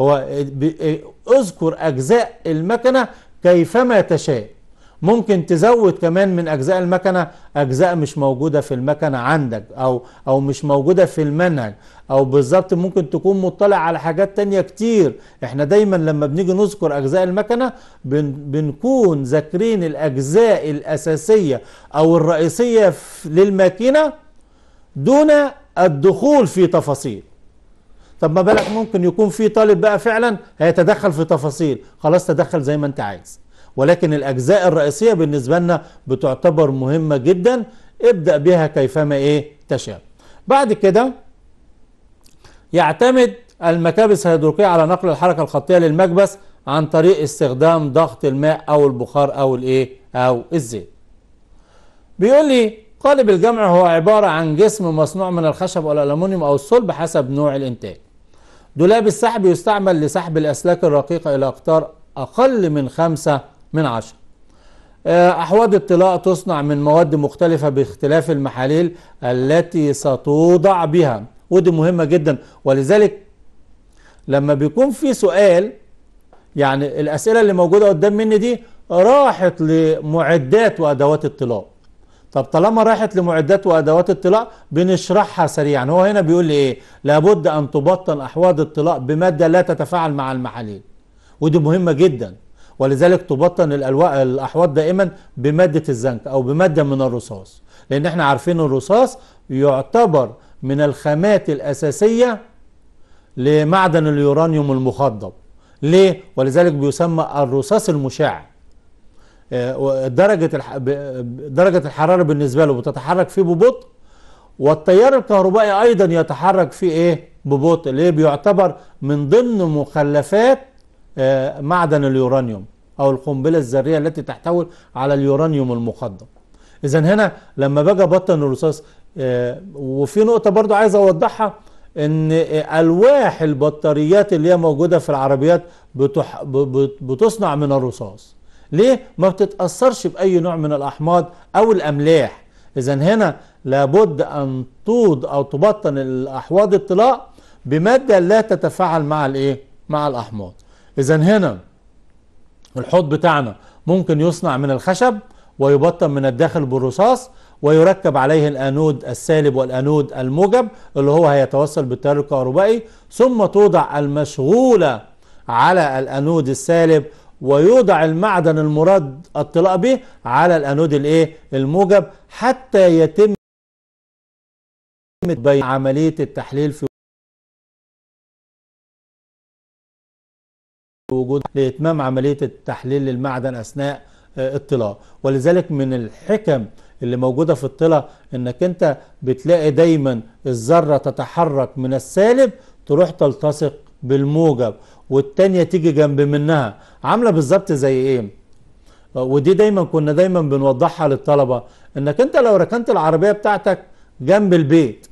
هو إيه، اذكر اجزاء المكنه كيفما تشاء ممكن تزود كمان من أجزاء المكنة أجزاء مش موجودة في المكنة عندك أو أو مش موجودة في المنهج أو بالظبط ممكن تكون مطلع على حاجات تانية كتير إحنا دايما لما بنيجي نذكر أجزاء المكنة بن بنكون ذاكرين الأجزاء الأساسية أو الرئيسية للماكينة دون الدخول في تفاصيل طب ما بالك ممكن يكون في طالب بقى فعلا هيتدخل في تفاصيل خلاص تدخل زي ما انت عايز ولكن الأجزاء الرئيسية بالنسبة لنا بتعتبر مهمة جدا ابدأ بها كيفما إيه تشاء بعد كده يعتمد المكابس الهيدروكية على نقل الحركة الخطية للمكبس عن طريق استخدام ضغط الماء أو البخار أو الإيه أو الزيت بيقول لي قالب الجمع هو عبارة عن جسم مصنوع من الخشب والألمنيوم أو الصلب حسب نوع الإنتاج دولاب السحب يستعمل لسحب الأسلاك الرقيقة إلى أقطار أقل من 5 من عشرة آه، أحواض الطلاء تصنع من مواد مختلفة باختلاف المحاليل التي ستوضع بها ودي مهمة جدا ولذلك لما بيكون في سؤال يعني الأسئلة اللي موجودة قدام مني دي راحت لمعدات وأدوات الطلاء طب طالما راحت لمعدات وادوات الطلاء بنشرحها سريعا هو هنا بيقول لي ايه لابد ان تبطن احواض الطلاء بماده لا تتفاعل مع المحاليل ودي مهمه جدا ولذلك تبطن الأحواض دائما بمادة الزنك أو بمادة من الرصاص لأن احنا عارفين الرصاص يعتبر من الخامات الأساسية لمعدن اليورانيوم المخضب ليه؟ ولذلك بيسمى الرصاص المشع آه، درجة درجة الحرارة بالنسبة له بتتحرك فيه ببطء والتيار الكهربائي أيضا يتحرك فيه إيه؟ ببطء ليه؟ بيعتبر من ضمن مخلفات آه، معدن اليورانيوم او القنبله الذريه التي تحتوي على اليورانيوم المخضر اذا هنا لما باجي بطن الرصاص آه، وفي نقطه برضو عايز اوضحها ان الواح البطاريات اللي هي موجوده في العربيات بتح... بتصنع من الرصاص ليه ما بتتاثرش باي نوع من الاحماض او الاملاح اذا هنا لابد ان توض او تبطن الاحواض الطلاء بماده لا تتفاعل مع الايه مع الاحماض اذا هنا الحوض بتاعنا ممكن يصنع من الخشب ويبطن من الداخل بالرصاص ويركب عليه الانود السالب والانود الموجب اللي هو هيتوصل بالتيار الكهربائي ثم توضع المشغوله على الانود السالب ويوضع المعدن المراد الطلاء به على الانود الايه الموجب حتى يتم عمليه التحليل في وجود لإتمام عملية التحليل للمعدن أثناء آه، الطلاء ولذلك من الحكم اللي موجودة في الطلاء انك انت بتلاقي دايما الذرة تتحرك من السالب تروح تلتصق بالموجب والتانية تيجي جنب منها عاملة بالظبط زي ايه آه، ودي دايما كنا دايما بنوضحها للطلبة انك انت لو ركنت العربية بتاعتك جنب البيت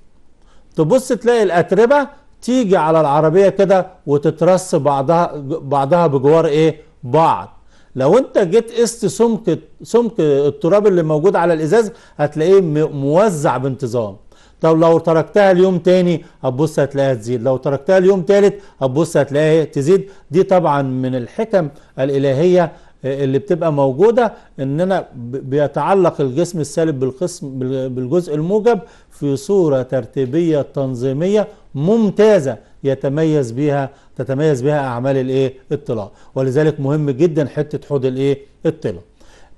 تبص تلاقي الاتربة تيجي على العربية كده وتترس بعضها بعضها بجوار ايه بعض لو انت جيت قست سمك سمك التراب اللي موجود على الازاز هتلاقيه موزع بانتظام طب لو تركتها اليوم تاني هتبص هتلاقيها تزيد لو تركتها اليوم تالت هتبص هتلاقيها تزيد دي طبعا من الحكم الالهيه آه، اللي بتبقى موجوده اننا بيتعلق الجسم السالب بالقسم بالجزء الموجب في صوره ترتيبيه تنظيميه ممتازة يتميز بها تتميز بها أعمال الإيه الطلاء ولذلك مهم جدا حتة حوض الإيه الطلاء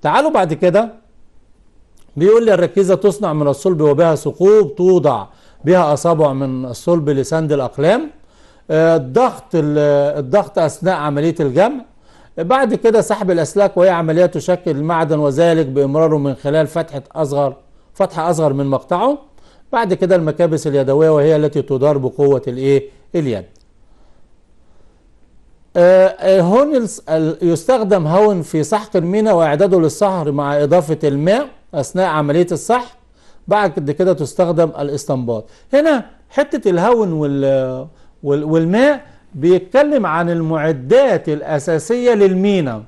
تعالوا بعد كده بيقول لي الركيزة تصنع من الصلب وبها ثقوب توضع بها أصابع من الصلب لسند الأقلام آه، الضغط الضغط أثناء عملية الجمع بعد كده سحب الأسلاك وهي عملية تشكل المعدن وذلك بإمراره من خلال فتحة أصغر فتحة أصغر من مقطعه بعد كده المكابس اليدوية وهي التي تدار بقوة الايه اليد آه، آه، هون يستخدم هون في سحق المينا واعداده للصهر مع اضافة الماء اثناء عملية السحق بعد كده تستخدم الاستنباط هنا حتة الهون والماء بيتكلم عن المعدات الأساسية للمينا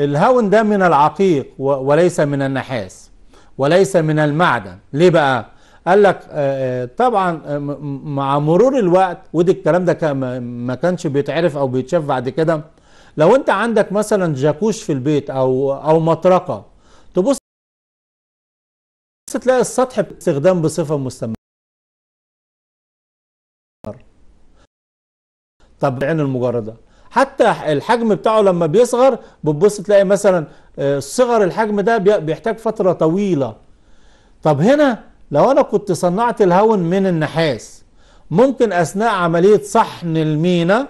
الهون ده من العقيق وليس من النحاس وليس من المعدن ليه بقى قال لك آه، آه، طبعا آه، مع مرور الوقت ودي الكلام ده ما كانش بيتعرف او بيتشاف بعد كده لو انت عندك مثلا جاكوش في البيت او او مطرقه تبص تلاقي السطح باستخدام بصفه مستمره طب العين المجرده حتى الحجم بتاعه لما بيصغر بتبص تلاقي مثلا صغر الحجم ده بيحتاج فتره طويله طب هنا لو انا كنت صنعت الهون من النحاس ممكن اثناء عملية صحن المينا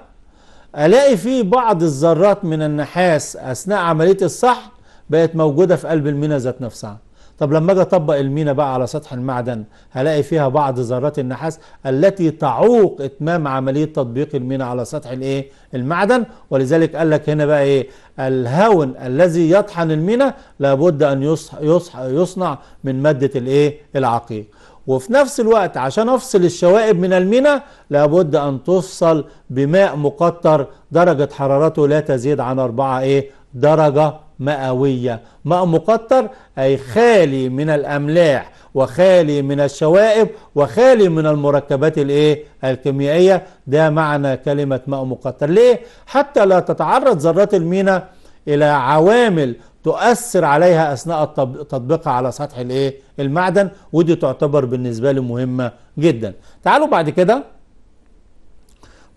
الاقي فيه بعض الذرات من النحاس اثناء عملية الصحن بقت موجودة في قلب المينا ذات نفسها طب لما اجي اطبق المينا بقى على سطح المعدن هلاقي فيها بعض ذرات النحاس التي تعوق اتمام عمليه تطبيق المينا على سطح الايه المعدن ولذلك قال لك هنا بقى ايه الهون الذي يطحن المينا لابد ان يصح يصح يصنع من ماده الايه العقيق وفي نفس الوقت عشان افصل الشوائب من المينا لابد ان تفصل بماء مقطر درجه حرارته لا تزيد عن 4 ايه درجه مئوية ماء مقطر أي خالي من الأملاح وخالي من الشوائب وخالي من المركبات الايه الكيميائية ده معنى كلمة ماء مقطر ليه حتى لا تتعرض ذرات المينا إلى عوامل تؤثر عليها أثناء تطبيقها على سطح الايه المعدن ودي تعتبر بالنسبة لي مهمة جدا تعالوا بعد كده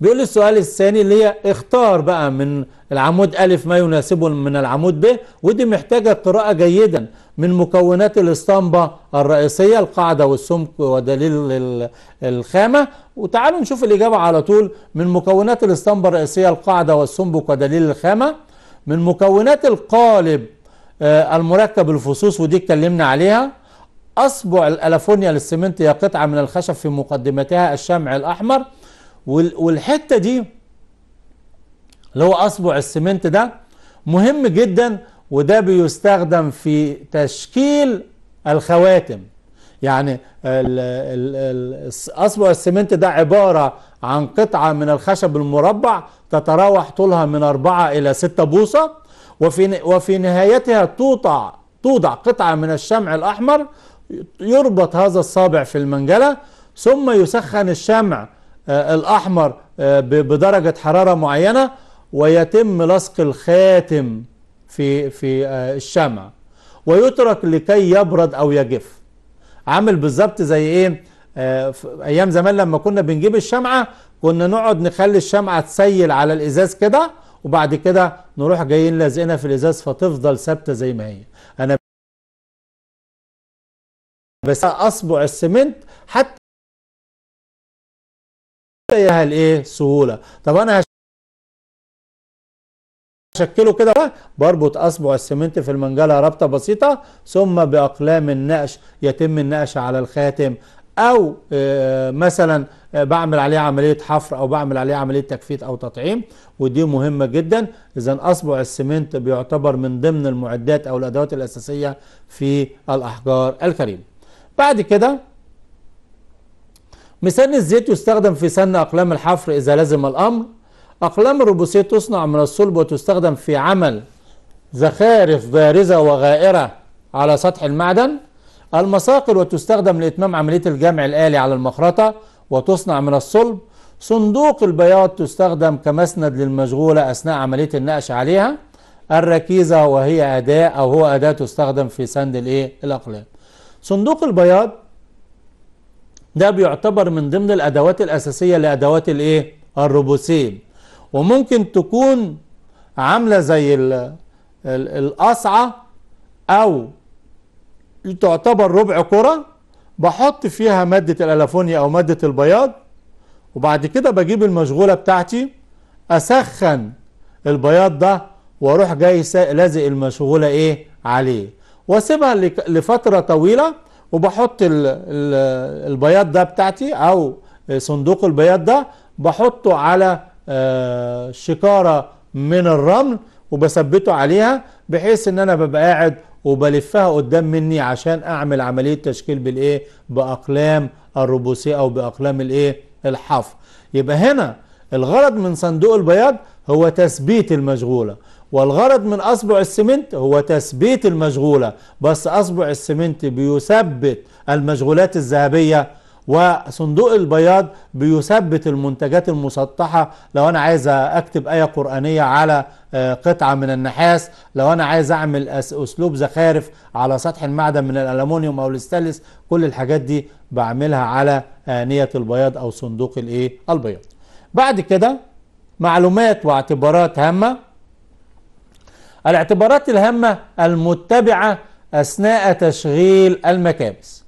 بيقول السؤال الثاني اللي هي اختار بقى من العمود ألف ما يناسبه من العمود ب ودي محتاجة قراءة جيدا من مكونات الاسطمبة الرئيسية القاعدة والسمك ودليل الخامة وتعالوا نشوف الإجابة على طول من مكونات الاسطمبة الرئيسية القاعدة والسمك ودليل الخامة من مكونات القالب آه، المركب الفصوص ودي اتكلمنا عليها أصبع الألافونيا للسمنت هي قطعة من الخشب في مقدمتها الشمع الأحمر والحته دي اللي هو اصبع السمنت ده مهم جدا وده بيستخدم في تشكيل الخواتم يعني اصبع السمنت ده عباره عن قطعه من الخشب المربع تتراوح طولها من اربعه الى 6 بوصه وفي وفي نهايتها توضع توضع قطعه من الشمع الاحمر يربط هذا الصابع في المنجله ثم يسخن الشمع آه، الأحمر آه، بدرجة حرارة معينة ويتم لصق الخاتم في في آه، الشمع ويترك لكي يبرد أو يجف عامل بالظبط زي إيه أيام زمان لما كنا بنجيب الشمعة كنا نقعد نخلي الشمعة تسيل على الإزاز كده وبعد كده نروح جايين لازقينها في الإزاز فتفضل ثابتة زي ما هي أنا بس أصبع السمنت حتى زيها الايه سهوله طب انا هشكله كده بربط اصبع السمنت في المنجله ربطه بسيطه ثم باقلام النقش يتم النقش على الخاتم او آه، مثلا آه، بعمل عليه عمليه حفر او بعمل عليه عمليه تكفيت او تطعيم ودي مهمه جدا اذا اصبع السمنت بيعتبر من ضمن المعدات او الادوات الاساسيه في الاحجار الكريمه بعد كده مسن الزيت يستخدم في سن أقلام الحفر إذا لزم الأمر أقلام الروبوسيه تصنع من الصلب وتستخدم في عمل زخارف بارزة وغائرة على سطح المعدن المساقل وتستخدم لإتمام عملية الجمع الآلي على المخرطة وتصنع من الصلب صندوق البياض تستخدم كمسند للمشغولة أثناء عملية النقش عليها الركيزة وهي أداة أو هو أداة تستخدم في سند الإيه الأقلام صندوق البياض ده بيعتبر من ضمن الأدوات الأساسية لأدوات الإيه؟ الروبوسيم وممكن تكون عاملة زي القصعة أو تعتبر ربع كرة بحط فيها مادة الألافونيا أو مادة البياض وبعد كده بجيب المشغولة بتاعتي أسخن البياض ده واروح جاي لازق المشغولة ايه عليه واسيبها لفترة طويلة وبحط البياض ده بتاعتي او صندوق البياض ده بحطه على آه، شكارة من الرمل وبثبته عليها بحيث ان انا ببقى قاعد وبلفها قدام مني عشان اعمل عملية تشكيل بالايه باقلام الروبوسيه او باقلام الايه الحفر يبقى هنا الغرض من صندوق البياض هو تثبيت المشغولة والغرض من أصبع السمنت هو تثبيت المشغولة بس أصبع السمنت بيثبت المشغولات الذهبية وصندوق البياض بيثبت المنتجات المسطحة لو أنا عايز أكتب آية قرآنية على آه، قطعة من النحاس لو أنا عايز أعمل أسلوب زخارف على سطح المعدن من الألمونيوم أو الاستانلس كل الحاجات دي بعملها على آنية آه، البياض أو صندوق الإيه البياض بعد كده معلومات واعتبارات هامة الاعتبارات الهامة المتبعة أثناء تشغيل المكابس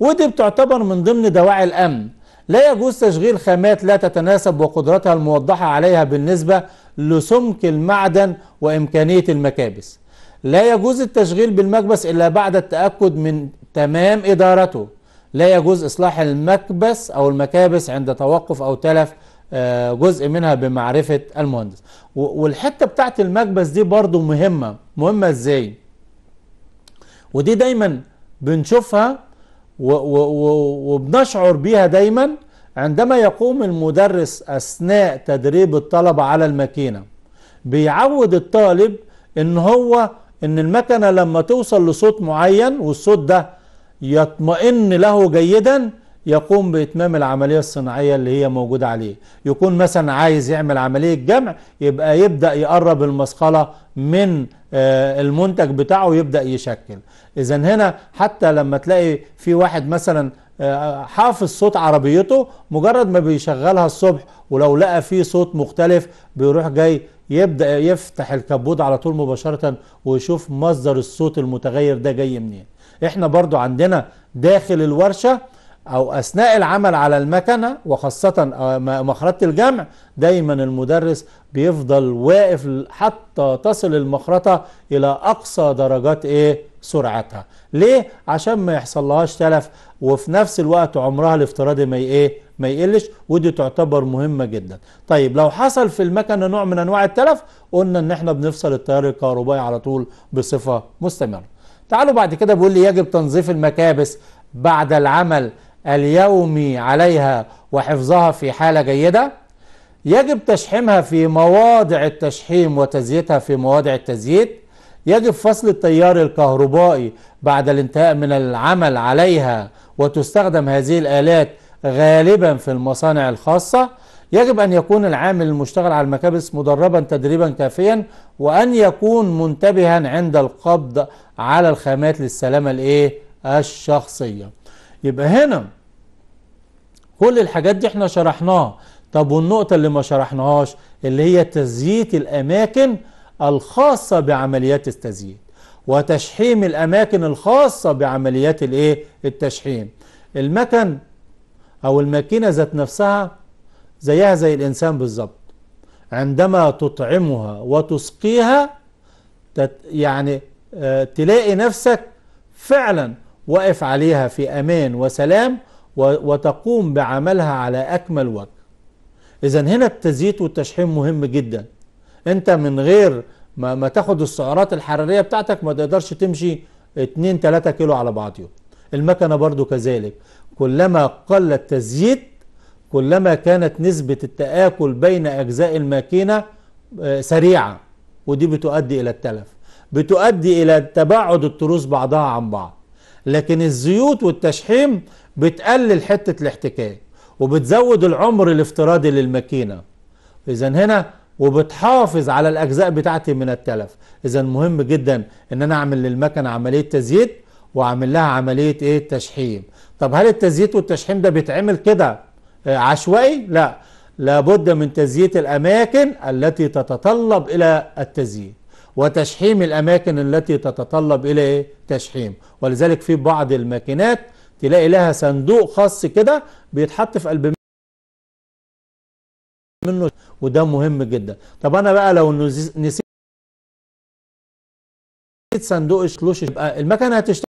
ودي بتعتبر من ضمن دواعي الأمن لا يجوز تشغيل خامات لا تتناسب وقدرتها الموضحة عليها بالنسبة لسمك المعدن وإمكانية المكابس لا يجوز التشغيل بالمكبس إلا بعد التأكد من تمام إدارته لا يجوز إصلاح المكبس أو المكابس عند توقف أو تلف آه، جزء منها بمعرفة المهندس والحتة بتاعت المكبس دي برضو مهمة مهمة ازاي ودي دايما بنشوفها وبنشعر بيها دايما عندما يقوم المدرس أثناء تدريب الطلبة على الماكينة بيعود الطالب ان هو ان المكنة لما توصل لصوت معين والصوت ده يطمئن له جيدا يقوم بإتمام العملية الصناعية اللي هي موجودة عليه يكون مثلا عايز يعمل عملية جمع يبقى يبدأ يقرب المثقلة من آه، المنتج بتاعه ويبدأ يشكل إذا هنا حتى لما تلاقي في واحد مثلا آه، حافظ صوت عربيته مجرد ما بيشغلها الصبح ولو لقى فيه صوت مختلف بيروح جاي يبدأ يفتح الكبوت على طول مباشرة ويشوف مصدر الصوت المتغير ده جاي منين احنا برضو عندنا داخل الورشة أو أثناء العمل على المكنة وخاصة آه، مخرطة الجمع دايما المدرس بيفضل واقف حتى تصل المخرطة إلى أقصى درجات إيه سرعتها ليه عشان ما يحصلهاش تلف وفي نفس الوقت عمرها الافتراضي ما إيه ما يقلش ودي تعتبر مهمه جدا طيب لو حصل في المكنه نوع من انواع التلف قلنا ان احنا بنفصل التيار الكهربائي على طول بصفه مستمره تعالوا بعد كده بيقول لي يجب تنظيف المكابس بعد العمل اليومي عليها وحفظها في حالة جيدة يجب تشحيمها في مواضع التشحيم وتزييتها في مواضع التزييت يجب فصل التيار الكهربائي بعد الانتهاء من العمل عليها وتستخدم هذه الآلات غالبا في المصانع الخاصة يجب أن يكون العامل المشتغل على المكابس مدربا تدريبا كافيا وأن يكون منتبها عند القبض على الخامات للسلامة الإيه؟ الشخصية يبقى هنا كل الحاجات دي احنا شرحناها طب والنقطة اللي ما شرحناهاش اللي هي تزييت الأماكن الخاصة بعمليات التزييت وتشحيم الأماكن الخاصة بعمليات الايه التشحيم المكن أو الماكينة ذات نفسها زيها زي الإنسان بالظبط عندما تطعمها وتسقيها يعني آه، تلاقي نفسك فعلا واقف عليها في امان وسلام وتقوم بعملها على اكمل وجه اذا هنا التزييت والتشحيم مهم جدا انت من غير ما, ما تاخد السعرات الحراريه بتاعتك ما تقدرش تمشي 2 3 كيلو على بعضيهم المكنه برضو كذلك كلما قل التزييت كلما كانت نسبه التاكل بين اجزاء الماكينه آه، سريعه ودي بتؤدي الى التلف بتؤدي الى تباعد التروس بعضها عن بعض لكن الزيوت والتشحيم بتقلل حتة الاحتكاك وبتزود العمر الافتراضي للماكينة اذا هنا وبتحافظ على الاجزاء بتاعتي من التلف اذا مهم جدا ان انا اعمل للمكنه عمليه تزييت واعمل لها عمليه ايه تشحيم طب هل التزييت والتشحيم ده بيتعمل كده آه، عشوائي لا لابد من تزييت الاماكن التي تتطلب الى التزييت وتشحيم الأماكن التي تتطلب إلى تشحيم ولذلك في بعض الماكينات تلاقي لها صندوق خاص كده بيتحط في قلب منه وده مهم جدا طب أنا بقى لو نسيت صندوق الشلوش يبقى المكنة هتشتغل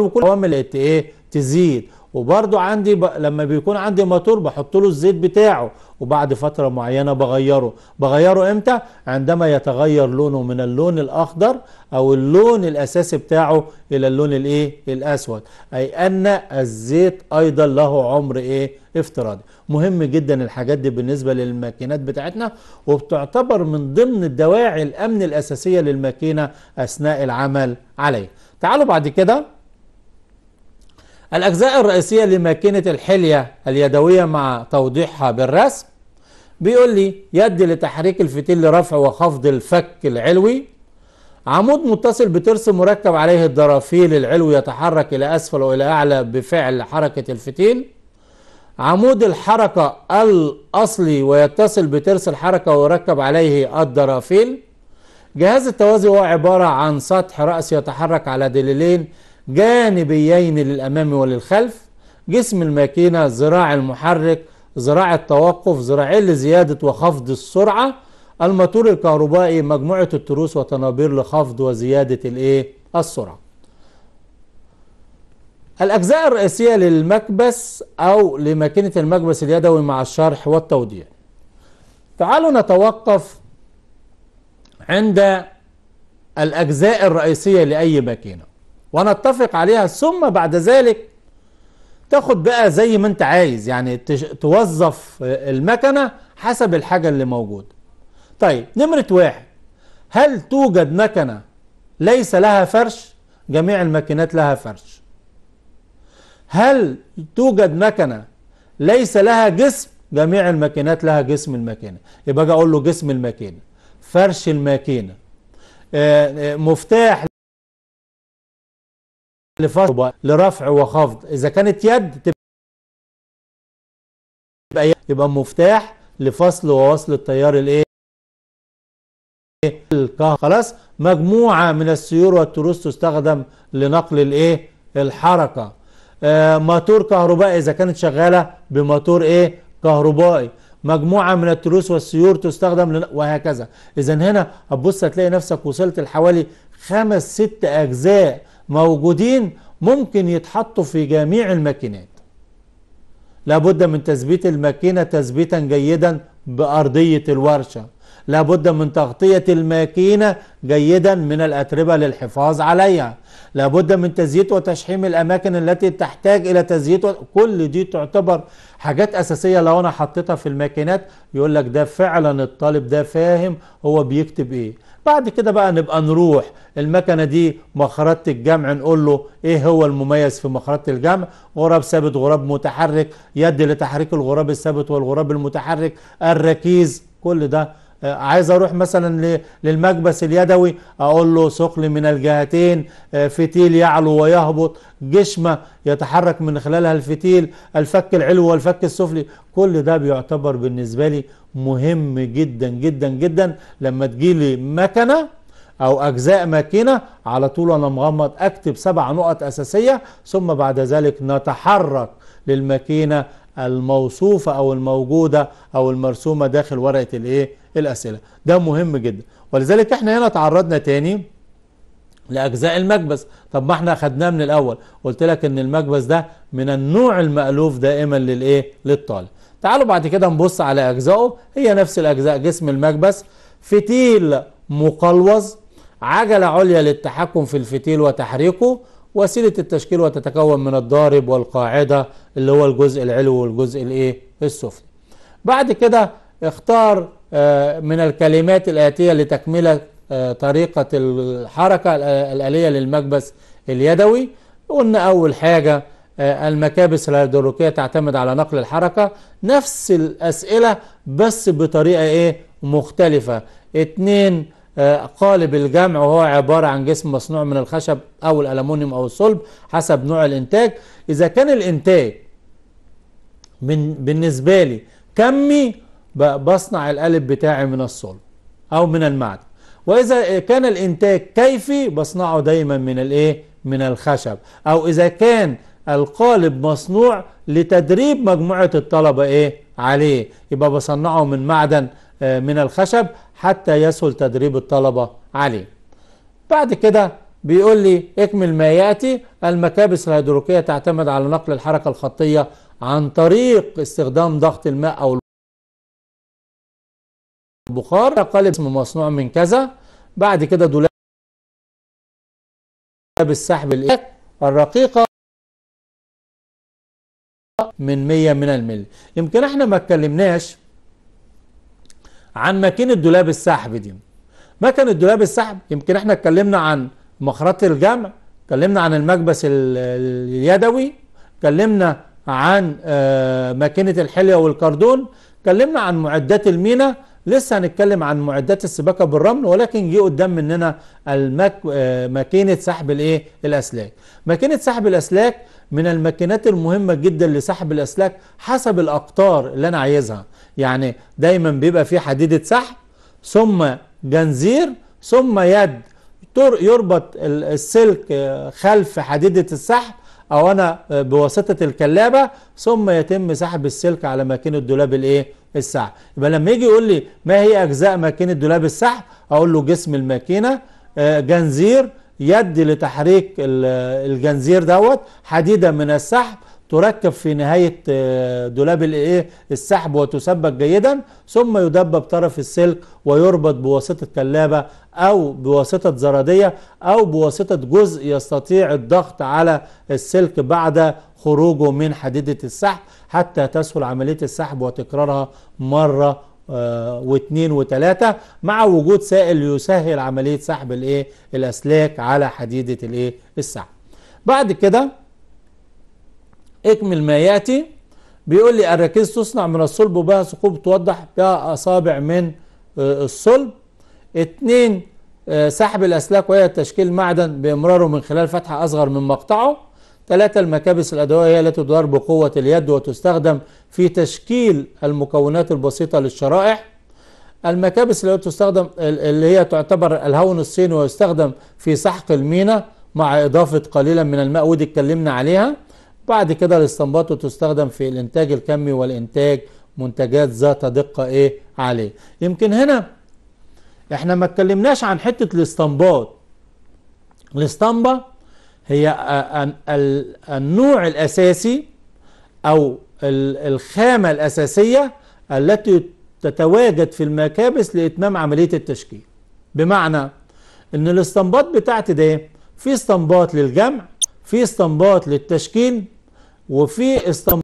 وكل عوامل ايه تزيد وبرده عندي ب... لما بيكون عندي موتور بحط له الزيت بتاعه وبعد فترة معينة بغيره بغيره امتى؟ عندما يتغير لونه من اللون الأخضر أو اللون الأساسي بتاعه إلى اللون الإيه؟ الأسود أي أن الزيت أيضا له عمر إيه؟ افتراضي مهم جدا الحاجات دي بالنسبة للماكينات بتاعتنا وبتعتبر من ضمن الدواعي الأمن الأساسية للماكينة أثناء العمل عليه تعالوا بعد كده الأجزاء الرئيسية لماكينة الحلية اليدوية مع توضيحها بالرسم بيقول لي يد لتحريك الفتيل لرفع وخفض الفك العلوي عمود متصل بترس مركب عليه الدرافيل العلوي يتحرك إلى أسفل وإلى أعلى بفعل حركة الفتيل عمود الحركة الأصلي ويتصل بترس الحركة ويركب عليه الدرافيل جهاز التوازي هو عبارة عن سطح رأس يتحرك على دليلين جانبيين للأمام وللخلف جسم الماكينة ذراع المحرك زراعة توقف زراعي لزيادة وخفض السرعة الماتور الكهربائي مجموعة التروس وتنابير لخفض وزيادة الايه السرعة الأجزاء الرئيسية للمكبس أو لماكينة المكبس اليدوي مع الشرح والتوضيح تعالوا نتوقف عند الأجزاء الرئيسية لأي ماكينة ونتفق عليها ثم بعد ذلك تاخد بقى زي ما انت عايز يعني توظف المكنة حسب الحاجة اللي موجودة طيب نمرة واحد هل توجد مكنة ليس لها فرش جميع الماكينات لها فرش هل توجد مكنة ليس لها جسم جميع الماكينات لها جسم الماكينة يبقى اجي اقول له جسم الماكينة فرش الماكينة آه، آه، مفتاح لفصل لرفع وخفض اذا كانت يد تبقى يد. يبقى مفتاح لفصل ووصل التيار الايه الكهرباء خلاص مجموعه من السيور والتروس تستخدم لنقل الايه الحركه آه ماتور كهربائي اذا كانت شغاله بماتور ايه كهربائي مجموعه من التروس والسيور تستخدم لن... وهكذا اذا هنا هتبص هتلاقي نفسك وصلت لحوالي خمس ست اجزاء موجودين ممكن يتحطوا في جميع الماكينات لابد من تثبيت الماكينة تثبيتا جيدا بأرضية الورشة لابد من تغطية الماكينة جيدا من الأتربة للحفاظ عليها لابد من تزييت وتشحيم الأماكن التي تحتاج إلى تزييت و... كل دي تعتبر حاجات أساسية لو أنا حطيتها في الماكينات يقول لك ده فعلا الطالب ده فاهم هو بيكتب إيه بعد كده بقى نبقى نروح المكنة دي مخرطة الجمع نقول له ايه هو المميز في مخرطة الجمع غراب ثابت غراب متحرك يد لتحريك الغراب الثابت والغراب المتحرك الركيز كل ده آه، عايز اروح مثلا للمكبس اليدوي اقول له ثقل من الجهتين آه، فتيل يعلو ويهبط جشمه يتحرك من خلالها الفتيل الفك العلوي والفك السفلي كل ده بيعتبر بالنسبه لي مهم جدا جدا جدا لما تجيلي مكنه او اجزاء ماكينه على طول انا مغمض اكتب سبع نقط اساسيه ثم بعد ذلك نتحرك للماكينه الموصوفه او الموجوده او المرسومه داخل ورقه الايه الأسئلة ده مهم جدا ولذلك احنا هنا تعرضنا تاني لأجزاء المكبس طب ما احنا خدناه من الأول قلت لك ان المكبس ده من النوع المألوف دائما للإيه للطالب تعالوا بعد كده نبص على أجزائه هي نفس الأجزاء جسم المكبس فتيل مقلوظ عجلة عليا للتحكم في الفتيل وتحريكه وسيلة التشكيل وتتكون من الضارب والقاعدة اللي هو الجزء العلوي والجزء الايه السفلي بعد كده اختار آه، من الكلمات الآتية لتكملة آه، طريقة الحركة الآلية للمكبس اليدوي قلنا أول حاجة آه، المكابس الهيدروليكية تعتمد على نقل الحركة نفس الأسئلة بس بطريقة إيه مختلفة اتنين قالب الجمع وهو عبارة عن جسم مصنوع من الخشب أو الألمونيوم أو الصلب حسب نوع الإنتاج إذا كان الإنتاج من بالنسبة لي كمي بصنع القالب بتاعي من الصلب أو من المعدن وإذا كان الإنتاج كيفي بصنعه دايما من الإيه؟ من الخشب أو إذا كان القالب مصنوع لتدريب مجموعة الطلبة إيه؟ عليه يبقى بصنعه من معدن آه، من الخشب حتى يسهل تدريب الطلبة عليه بعد كده بيقول لي اكمل ما يأتي المكابس الهيدروكية تعتمد على نقل الحركة الخطية عن طريق استخدام ضغط الماء أو بخار قالب اسم مصنوع من كذا بعد كده دولاب السحب الرقيقة من 100 من الملي يمكن احنا ما اتكلمناش عن ماكينة دولاب السحب دي مكنة دولاب السحب يمكن احنا اتكلمنا عن مخرط الجمع اتكلمنا عن المكبس اليدوي اتكلمنا عن آه، ماكينة الحلية والكردون اتكلمنا عن معدات المينا لسه هنتكلم عن معدات السباكه بالرمل ولكن جه قدام مننا المك... آه، ماكينه سحب الايه الاسلاك ماكينه سحب الاسلاك من الماكينات المهمه جدا لسحب الاسلاك حسب الاقطار اللي انا عايزها يعني دايما بيبقى في حديده سحب ثم جنزير ثم يد يربط السلك آه، خلف حديده السحب او انا آه، بواسطه الكلابه ثم يتم سحب السلك على ماكينه دولاب الايه السحب يبقى لما يجي يقول لي ما هي اجزاء ماكينه دولاب السحب اقول له جسم الماكينه آه، جنزير يد لتحريك الجنزير دوت حديده من السحب تركب في نهايه آه، دولاب الايه السحب وتثبت جيدا ثم يدب بطرف السلك ويربط بواسطه كلابه او بواسطه زراديه او بواسطه جزء يستطيع الضغط على السلك بعد خروجه من حديدة السحب حتى تسهل عملية السحب وتكرارها مرة آه، واثنين وثلاثة مع وجود سائل يسهل عملية سحب الايه الاسلاك على حديدة الايه السحب بعد كده اكمل ما ياتي بيقول لي الركيز تصنع من الصلب وبها ثقوب توضح بها اصابع من آه، الصلب اتنين آه، سحب الاسلاك وهي تشكيل معدن بامراره من خلال فتحة اصغر من مقطعه ثلاثة المكابس الأدوية التي تدار بقوة اليد وتستخدم في تشكيل المكونات البسيطة للشرائح المكابس التي تستخدم اللي هي تعتبر الهون الصيني ويستخدم في سحق المينا مع إضافة قليلا من الماء ودي اتكلمنا عليها بعد كده الاستنباط وتستخدم في الإنتاج الكمي والإنتاج منتجات ذات دقة إيه عالية يمكن هنا احنا ما اتكلمناش عن حتة الاستنباط الاسطمبة هي النوع الأساسي أو الخامة الأساسية التي تتواجد في المكابس لإتمام عملية التشكيل بمعنى أن الاستنباط بتاعتي ده في استنباط للجمع في استنباط للتشكيل وفي استنباط